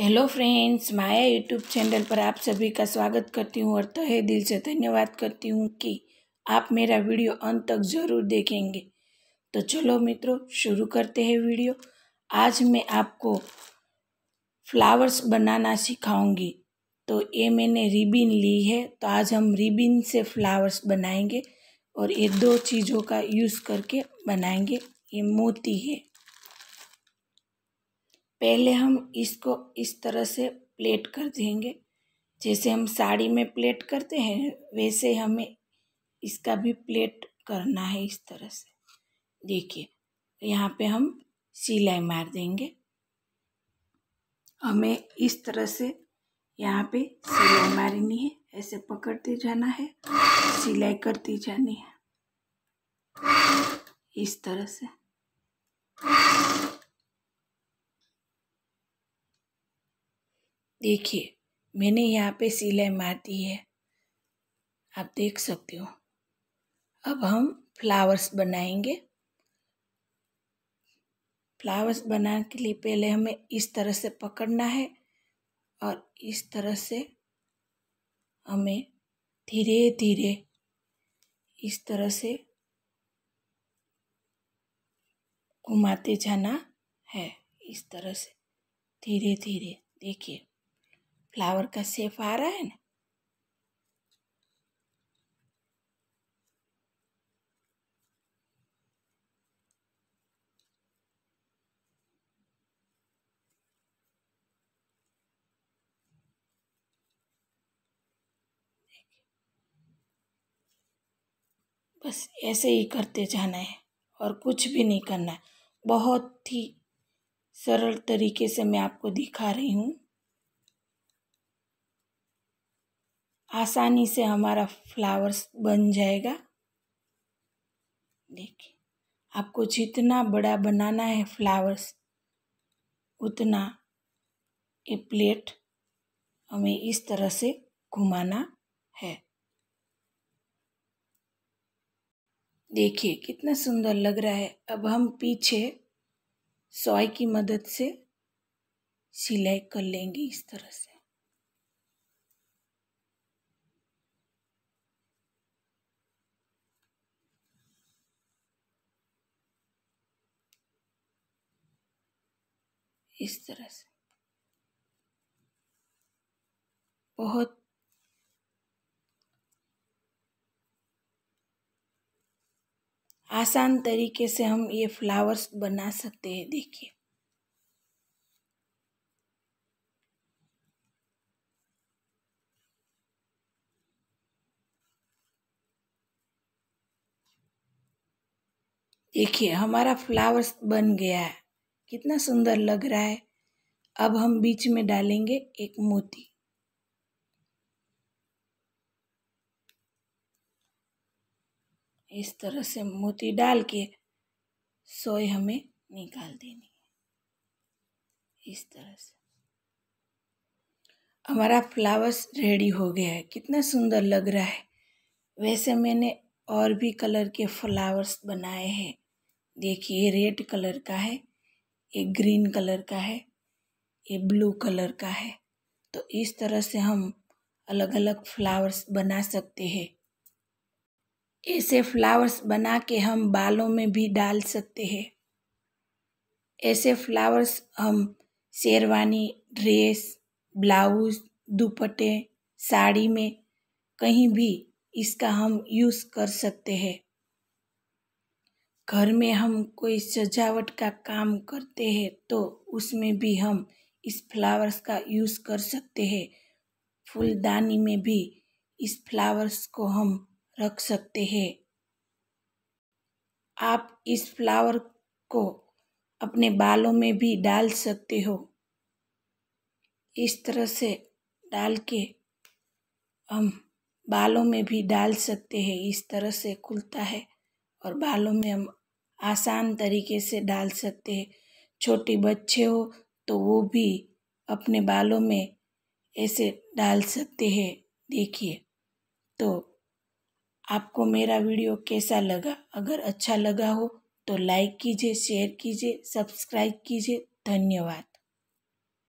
hello friends Maya YouTube channel पर आप सभी का स्वागत करती हूँ और तहे दिल से धन्यवाद करती हूँ कि आप मेरा वीडियो अंत तक ज़रूर देखेंगे तो चलो मित्रों शुरू करते हैं वीडियो आज मैं आपको फ्लावर्स बनाना सिखाऊंगी तो ये मैंने रिबिन ली है तो आज हम रिबिन से फ्लावर्स बनाएंगे और ये दो चीज़ों का यूज़ करके बनाएंगे ये मोती है पहले हम इसको इस तरह से प्लेट कर देंगे जैसे हम साड़ी में प्लेट करते हैं वैसे हमें इसका भी प्लेट करना है इस तरह से देखिए यहाँ पे हम सिलाई मार देंगे हमें इस तरह से यहाँ पे सिलाई मारनी है ऐसे पकड़ते जाना है सिलाई करती जानी है इस तरह से देखिए मैंने यहाँ पे सिलाई मार दी है आप देख सकते हो अब हम फ्लावर्स बनाएंगे फ्लावर्स बनाने के लिए पहले हमें इस तरह से पकड़ना है और इस तरह से हमें धीरे धीरे इस तरह से घुमाते जाना है इस तरह से धीरे धीरे देखिए फ्लावर का सेप आ रहा है ना बस ऐसे ही करते जाना है और कुछ भी नहीं करना है बहुत ही सरल तरीके से मैं आपको दिखा रही हूँ आसानी से हमारा फ्लावर्स बन जाएगा देखिए आपको जितना बड़ा बनाना है फ्लावर्स उतना ये प्लेट हमें इस तरह से घुमाना है देखिए कितना सुंदर लग रहा है अब हम पीछे सॉय की मदद से सिलाई कर लेंगे इस तरह से इस तरह से बहुत आसान तरीके से हम ये फ्लावर्स बना सकते हैं देखिए देखिए हमारा फ्लावर्स बन गया है कितना सुंदर लग रहा है अब हम बीच में डालेंगे एक मोती इस तरह से मोती डाल के सोए हमें निकाल देनी है इस तरह से हमारा फ्लावर्स रेडी हो गया है कितना सुंदर लग रहा है वैसे मैंने और भी कलर के फ्लावर्स बनाए हैं देखिए रेड कलर का है ये ग्रीन कलर का है ये ब्लू कलर का है तो इस तरह से हम अलग अलग फ्लावर्स बना सकते हैं ऐसे फ्लावर्स बना के हम बालों में भी डाल सकते हैं ऐसे फ्लावर्स हम शेरवानी ड्रेस ब्लाउज दुपट्टे साड़ी में कहीं भी इसका हम यूज़ कर सकते हैं घर में हम कोई सजावट का काम करते हैं तो उसमें भी हम इस फ्लावर्स का यूज़ कर सकते हैं फूलदानी में भी इस फ्लावर्स को हम रख सकते हैं आप इस फ्लावर को अपने बालों में भी डाल सकते हो इस तरह से डाल के हम बालों में भी डाल सकते हैं इस तरह से खुलता है और बालों में हम आसान तरीके से डाल सकते हैं छोटे बच्चे हो तो वो भी अपने बालों में ऐसे डाल सकते हैं देखिए तो आपको मेरा वीडियो कैसा लगा अगर अच्छा लगा हो तो लाइक कीजिए शेयर कीजिए सब्सक्राइब कीजिए धन्यवाद